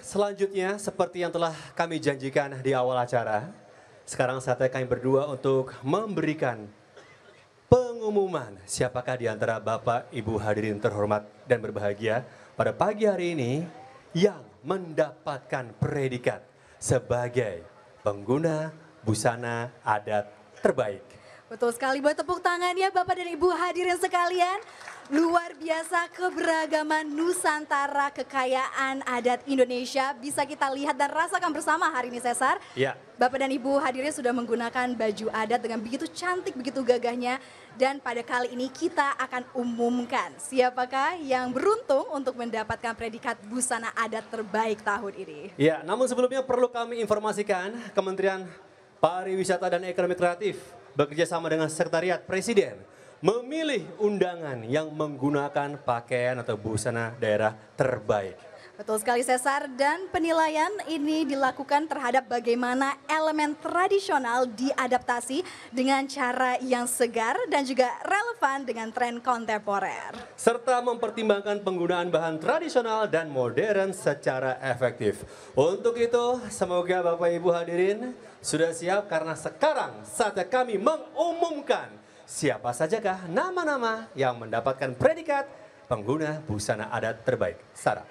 selanjutnya seperti yang telah kami janjikan di awal acara, sekarang saya kami berdua untuk memberikan pengumuman siapakah di antara Bapak Ibu hadirin terhormat dan berbahagia pada pagi hari ini yang mendapatkan predikat sebagai pengguna busana adat terbaik. Betul sekali, buat tepuk tangan ya Bapak dan Ibu hadirin sekalian. Luar biasa keberagaman Nusantara, kekayaan adat Indonesia bisa kita lihat dan rasakan bersama hari ini Cesar. Ya. Bapak dan Ibu hadirnya sudah menggunakan baju adat dengan begitu cantik, begitu gagahnya. Dan pada kali ini kita akan umumkan siapakah yang beruntung untuk mendapatkan predikat busana adat terbaik tahun ini. Ya, namun sebelumnya perlu kami informasikan Kementerian Pariwisata dan Ekonomi Kreatif bekerja sama dengan Sekretariat Presiden memilih undangan yang menggunakan pakaian atau busana daerah terbaik. Betul sekali Cesar dan penilaian ini dilakukan terhadap bagaimana elemen tradisional diadaptasi dengan cara yang segar dan juga relevan dengan tren kontemporer. Serta mempertimbangkan penggunaan bahan tradisional dan modern secara efektif. Untuk itu semoga Bapak Ibu hadirin sudah siap karena sekarang saatnya kami mengumumkan siapa sajakah nama-nama yang mendapatkan predikat pengguna busana adat terbaik. Sarah.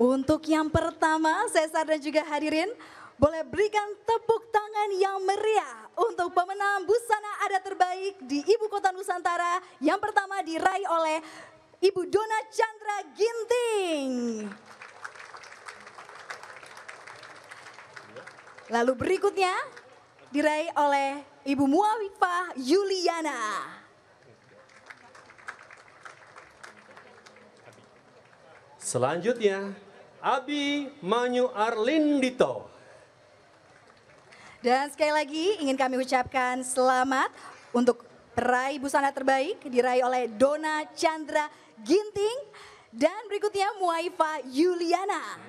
Untuk yang pertama, Cesar dan juga hadirin, boleh berikan tepuk tangan yang meriah untuk pemenang busana adat terbaik di Ibu Kota Nusantara yang pertama diraih oleh Ibu Dona Chandra Ginting. Lalu berikutnya diraih oleh Ibu Muawifah Yuliana. Selanjutnya, Abi Manyu Arlindito. Dan sekali lagi ingin kami ucapkan selamat untuk peraih busana terbaik diraih oleh Dona Chandra Ginting dan berikutnya Muaifa Yuliana.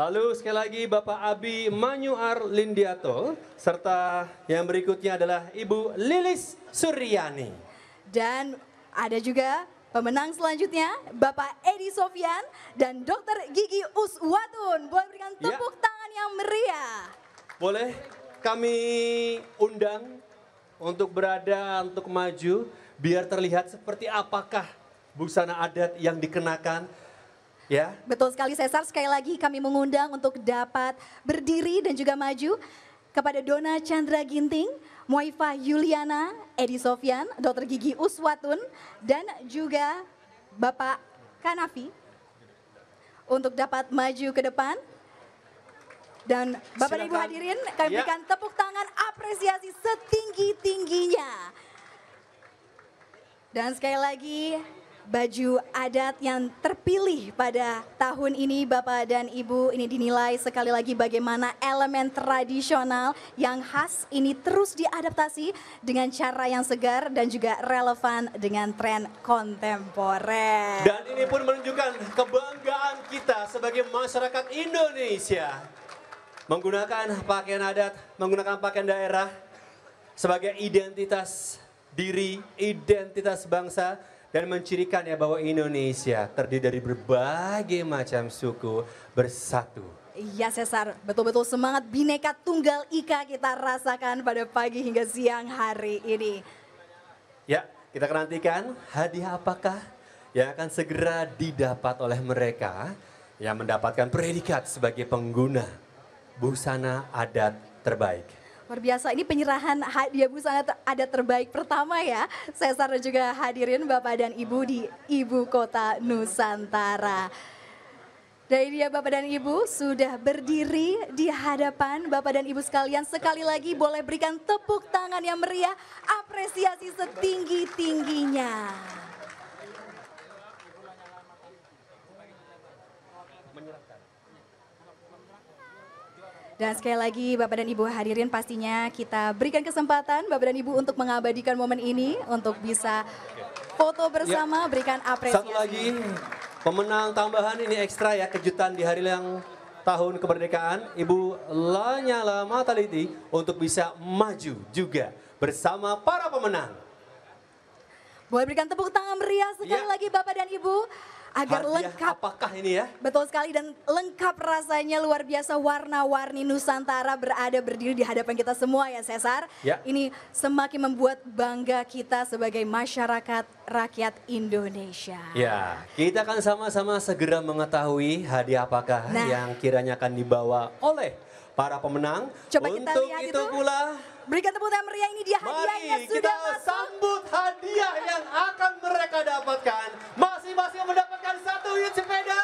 Lalu sekali lagi Bapak Abi Manyuar Lindiato serta yang berikutnya adalah Ibu Lilis Suryani. Dan ada juga Pemenang selanjutnya Bapak Edi Sofian dan Dr. Gigi Uswatun. Boleh berikan ya. tepuk ya. tangan yang meriah. Boleh kami undang untuk berada untuk maju biar terlihat seperti apakah busana adat yang dikenakan ya. Betul sekali Cesar, sekali lagi kami mengundang untuk dapat berdiri dan juga maju kepada Dona Chandra Ginting, Moifa Yuliana, Edi Sofyan, Dr. Gigi Uswatun, dan juga Bapak Kanafi untuk dapat maju ke depan. Dan Bapak dan Ibu hadirin, kami ya. berikan tepuk tangan apresiasi setinggi-tingginya. Dan sekali lagi, baju adat yang terpilih pada tahun ini Bapak dan Ibu ini dinilai sekali lagi bagaimana elemen tradisional yang khas ini terus diadaptasi dengan cara yang segar dan juga relevan dengan tren kontemporer. Dan ini pun menunjukkan kebanggaan kita sebagai masyarakat Indonesia menggunakan pakaian adat, menggunakan pakaian daerah sebagai identitas diri, identitas bangsa dan mencirikan ya bahwa Indonesia terdiri dari berbagai macam suku bersatu. Iya Cesar, betul-betul semangat bineka tunggal ika kita rasakan pada pagi hingga siang hari ini. Ya, kita akan nantikan hadiah apakah yang akan segera didapat oleh mereka yang mendapatkan predikat sebagai pengguna busana adat terbaik. Luar biasa, ini penyerahan hadiah busana ter ada terbaik pertama ya. Saya dan juga hadirin Bapak dan Ibu di Ibu Kota Nusantara. Dari dia Bapak dan Ibu sudah berdiri di hadapan Bapak dan Ibu sekalian. Sekali lagi boleh berikan tepuk tangan yang meriah, apresiasi setinggi-tingginya. Dan sekali lagi Bapak dan Ibu hadirin pastinya kita berikan kesempatan Bapak dan Ibu untuk mengabadikan momen ini untuk bisa foto bersama ya. berikan apresiasi. Satu lagi pemenang tambahan ini ekstra ya kejutan di hari yang tahun kemerdekaan Ibu Lanyala Mataliti untuk bisa maju juga bersama para pemenang. Boleh berikan tepuk tangan meriah sekali ya. lagi Bapak dan Ibu agar Hadiah lengkap. Apakah ini ya? Betul sekali dan lengkap rasanya luar biasa warna-warni Nusantara berada berdiri di hadapan kita semua ya Cesar. Ya. Ini semakin membuat bangga kita sebagai masyarakat rakyat Indonesia. Ya, kita akan sama-sama segera mengetahui hadiah apakah nah. yang kiranya akan dibawa oleh para pemenang. Coba Untuk kita lihat itu, pula Berikan tepuk tangan meriah ini dia hadiahnya Mari kita sambut hadiah yang akan mereka dapatkan. Mari masing-masing mendapatkan satu unit sepeda.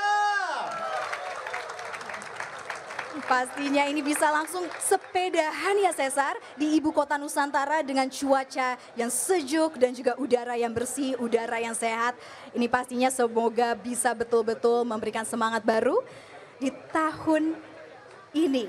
Pastinya ini bisa langsung sepedahan ya Cesar di ibu kota Nusantara dengan cuaca yang sejuk dan juga udara yang bersih, udara yang sehat. Ini pastinya semoga bisa betul-betul memberikan semangat baru di tahun ini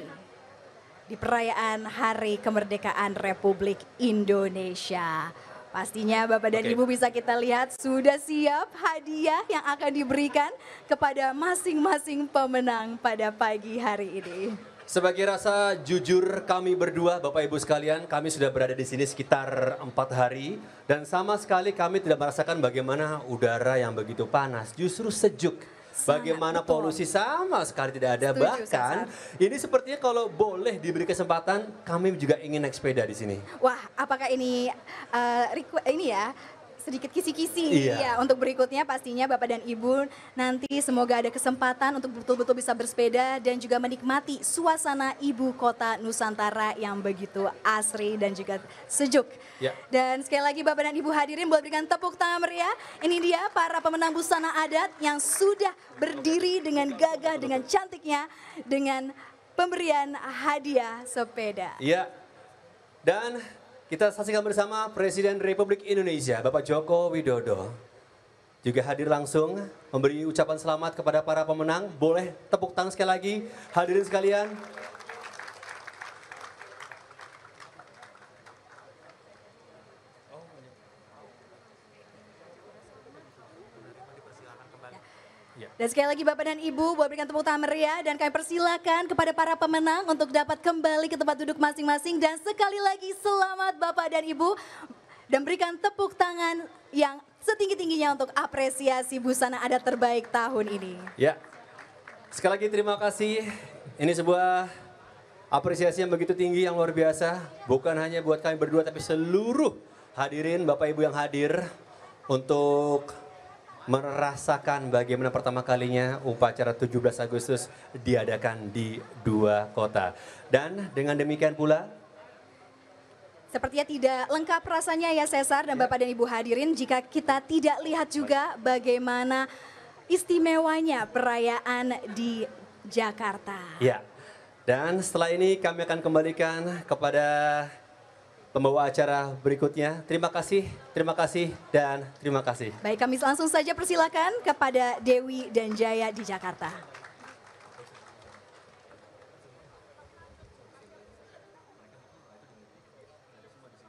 di perayaan Hari Kemerdekaan Republik Indonesia. Pastinya Bapak dan okay. Ibu bisa kita lihat sudah siap hadiah yang akan diberikan kepada masing-masing pemenang pada pagi hari ini. Sebagai rasa jujur kami berdua, Bapak Ibu sekalian, kami sudah berada di sini sekitar empat hari. Dan sama sekali kami tidak merasakan bagaimana udara yang begitu panas, justru sejuk. Bagaimana betul. polusi sama sekali tidak ada. Setuju, Bahkan ini sepertinya kalau boleh diberi kesempatan kami juga ingin naik sepeda di sini. Wah, apakah ini uh, ini ya sedikit kisi-kisi. Iya. ya Untuk berikutnya pastinya Bapak dan Ibu nanti semoga ada kesempatan untuk betul-betul bisa bersepeda dan juga menikmati suasana ibu kota Nusantara yang begitu asri dan juga sejuk. Ya. Dan sekali lagi Bapak dan Ibu hadirin buat berikan tepuk tangan meriah. Ya. Ini dia para pemenang busana adat yang sudah berdiri dengan gagah, dengan cantiknya, dengan pemberian hadiah sepeda. Iya. Dan kita saksikan bersama Presiden Republik Indonesia, Bapak Joko Widodo. Juga hadir langsung memberi ucapan selamat kepada para pemenang. Boleh tepuk tangan sekali lagi. Hadirin sekalian, Dan sekali lagi Bapak dan Ibu buat berikan tepuk tangan meriah dan kami persilakan kepada para pemenang untuk dapat kembali ke tempat duduk masing-masing dan sekali lagi selamat Bapak dan Ibu dan berikan tepuk tangan yang setinggi-tingginya untuk apresiasi busana adat terbaik tahun ini. Ya. Sekali lagi terima kasih. Ini sebuah apresiasi yang begitu tinggi yang luar biasa, bukan hanya buat kami berdua tapi seluruh hadirin Bapak Ibu yang hadir untuk merasakan bagaimana pertama kalinya upacara 17 Agustus diadakan di dua kota. Dan dengan demikian pula Sepertinya tidak lengkap rasanya ya Cesar dan ya. Bapak dan Ibu hadirin jika kita tidak lihat juga bagaimana istimewanya perayaan di Jakarta. Ya. Dan setelah ini kami akan kembalikan kepada pembawa acara berikutnya. Terima kasih, terima kasih, dan terima kasih. Baik, kami langsung saja persilakan kepada Dewi dan Jaya di Jakarta.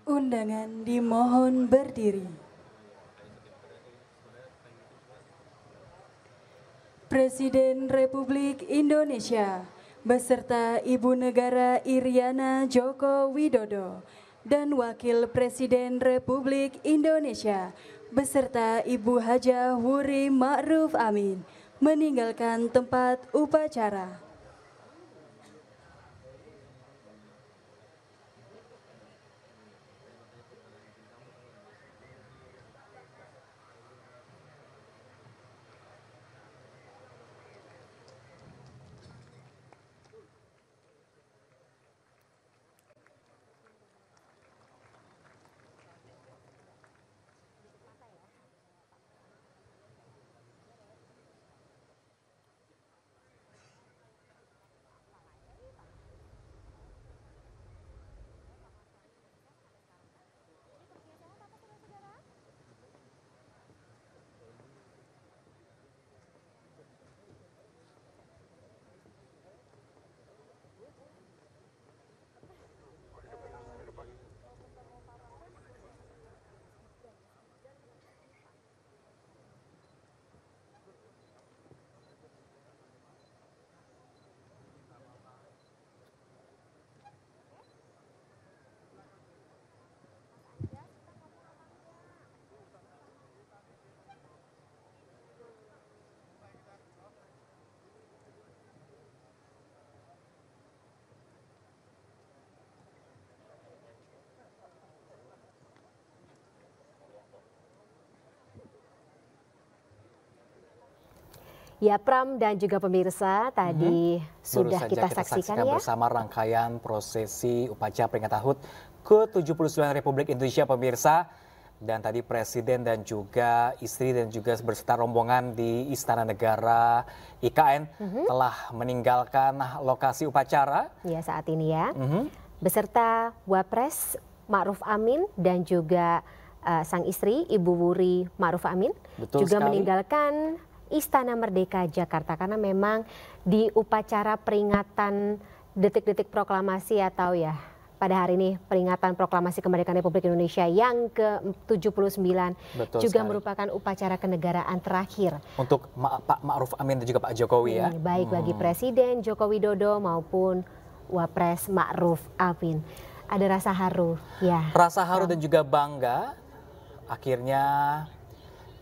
Undangan dimohon berdiri. Presiden Republik Indonesia beserta Ibu Negara Iriana Joko Widodo dan Wakil Presiden Republik Indonesia beserta Ibu Haja Wuri Ma'ruf Amin meninggalkan tempat upacara. Ya Pram dan juga pemirsa tadi mm -hmm. sudah kita, kita saksikan, saksikan ya bersama rangkaian prosesi upacara peringatan HUT ke-79 Republik Indonesia pemirsa dan tadi presiden dan juga istri dan juga berserta rombongan di Istana Negara IKN -hmm. telah meninggalkan lokasi upacara. Ya saat ini ya. -hmm. Beserta Wapres Ma'ruf Amin dan juga uh, sang istri Ibu Wuri Ma'ruf Amin Betul juga sekali. meninggalkan Istana Merdeka Jakarta karena memang di upacara peringatan detik-detik proklamasi atau ya pada hari ini peringatan proklamasi kemerdekaan Republik Indonesia yang ke-79 Betul juga sekali. merupakan upacara kenegaraan terakhir untuk Ma Pak Ma'ruf Amin dan juga Pak Jokowi ya. Hmm, baik hmm. bagi Presiden Joko Widodo maupun Wapres Ma'ruf Amin. Ada rasa haru ya. Rasa haru dan juga bangga akhirnya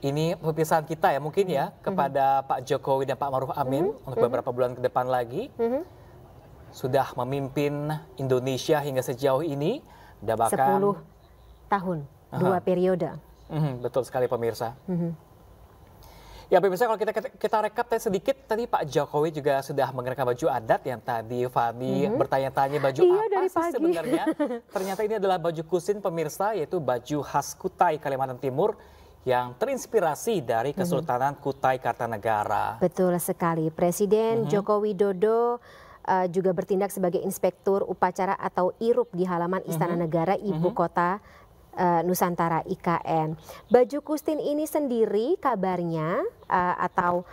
ini perpisahan kita ya mungkin ya mm-hmm. kepada Pak Jokowi dan Pak Maruf Amin mm-hmm. untuk beberapa mm-hmm. bulan ke depan lagi mm-hmm. sudah memimpin Indonesia hingga sejauh ini Dan bahkan 10 tahun uh-huh. dua periode mm-hmm. betul sekali pemirsa mm-hmm. ya pemirsa kalau kita kita rekap tadi sedikit tadi Pak Jokowi juga sudah mengenakan baju adat yang tadi Fani mm-hmm. bertanya-tanya baju iya, apa dari sih pagi. sebenarnya ternyata ini adalah baju kusin pemirsa yaitu baju khas Kutai Kalimantan Timur yang terinspirasi dari mhm. Kesultanan mm -hmm. Kutai Kartanegara. Betul sekali. Presiden mm -hmm. Joko Widodo uh, juga bertindak sebagai inspektur upacara atau IRUP di halaman mhm. Istana mm -hmm. Negara Ibu mm -hmm. Kota eh, Nusantara IKN. Baju Kustin ini sendiri kabarnya eh, atau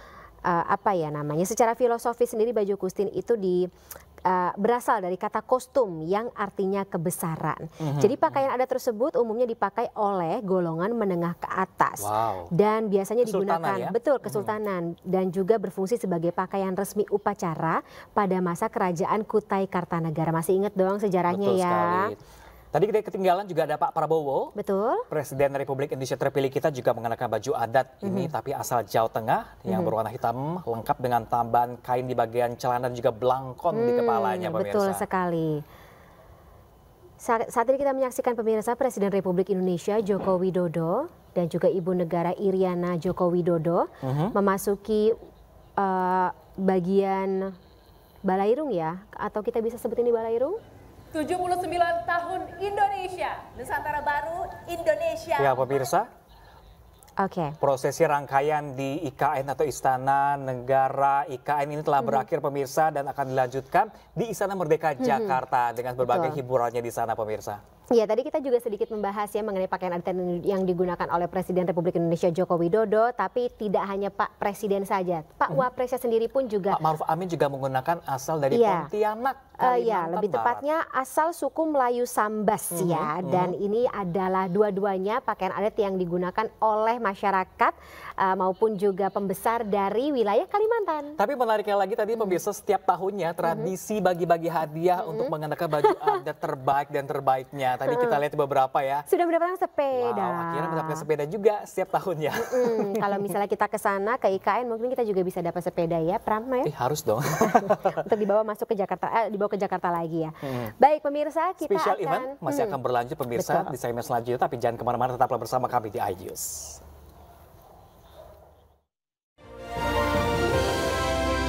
apa ya namanya secara filosofi sendiri baju Kustin itu di uh, berasal dari kata kostum yang artinya kebesaran. Mm-hmm. Jadi pakaian adat tersebut umumnya dipakai oleh golongan menengah ke atas wow. dan biasanya kesultanan digunakan ya? betul mhm. kesultanan mm-hmm. dan juga berfungsi sebagai pakaian resmi upacara pada masa kerajaan Kutai Kartanegara. Masih ingat doang sejarahnya betul ya. Sekali. Tadi kita ketinggalan juga ada Pak Prabowo. Betul. Presiden Republik Indonesia terpilih kita juga mengenakan baju adat mm -hmm. ini mhm. tapi asal Jawa Tengah yang mm -hmm. berwarna hitam lengkap dengan tambahan kain di bagian celana dan juga belangkon mm, di hmm, kepalanya pemirsa. Betul sekali. Saat ini kita menyaksikan pemirsa Presiden Republik Indonesia Joko Widodo dan juga Ibu Negara Iriana Joko Widodo mm -hmm. memasuki uh, bagian Balairung ya atau kita bisa sebut ini Balairung? 79 tahun Indonesia, Nusantara Baru Indonesia. Ya pemirsa, Oke. Okay. Prosesi rangkaian di IKN atau Istana Negara IKN ini telah mm -hmm. berakhir pemirsa dan akan dilanjutkan di Istana Merdeka mm -hmm. Jakarta dengan berbagai Betul. hiburannya di sana pemirsa. Ya, tadi kita juga sedikit membahas ya mengenai pakaian adat yang digunakan oleh Presiden Republik Indonesia Joko Widodo, tapi tidak hanya Pak Presiden saja, Pak hmm. Wapresnya sendiri pun juga. Pak Maruf Amin juga menggunakan asal dari ya. Pontianak. Uh, ya, lebih tepatnya asal suku Melayu Sambas hmm. ya, dan hmm. ini adalah dua-duanya pakaian adat yang digunakan oleh masyarakat uh, maupun juga pembesar dari wilayah Kalimantan. Tapi menariknya lagi tadi pemirsa setiap tahunnya tradisi bagi-bagi hadiah -hmm. untuk mm-hmm. mengenakan baju adat terbaik dan terbaiknya. Tadi kita lihat beberapa ya. Sudah mendapatkan sepeda. Wow, akhirnya mendapatkan sepeda juga setiap tahunnya. -hmm. Kalau misalnya kita ke sana ke IKN mungkin kita juga bisa dapat sepeda ya, Pram ya. Eh, harus dong. Untuk dibawa masuk ke Jakarta, eh, dibawa ke Jakarta lagi ya. Hmm. Baik pemirsa, kita Special akan... event masih hmm. akan berlanjut pemirsa Betul. di segmen selanjutnya, tapi jangan kemana-mana tetaplah bersama kami di iNews.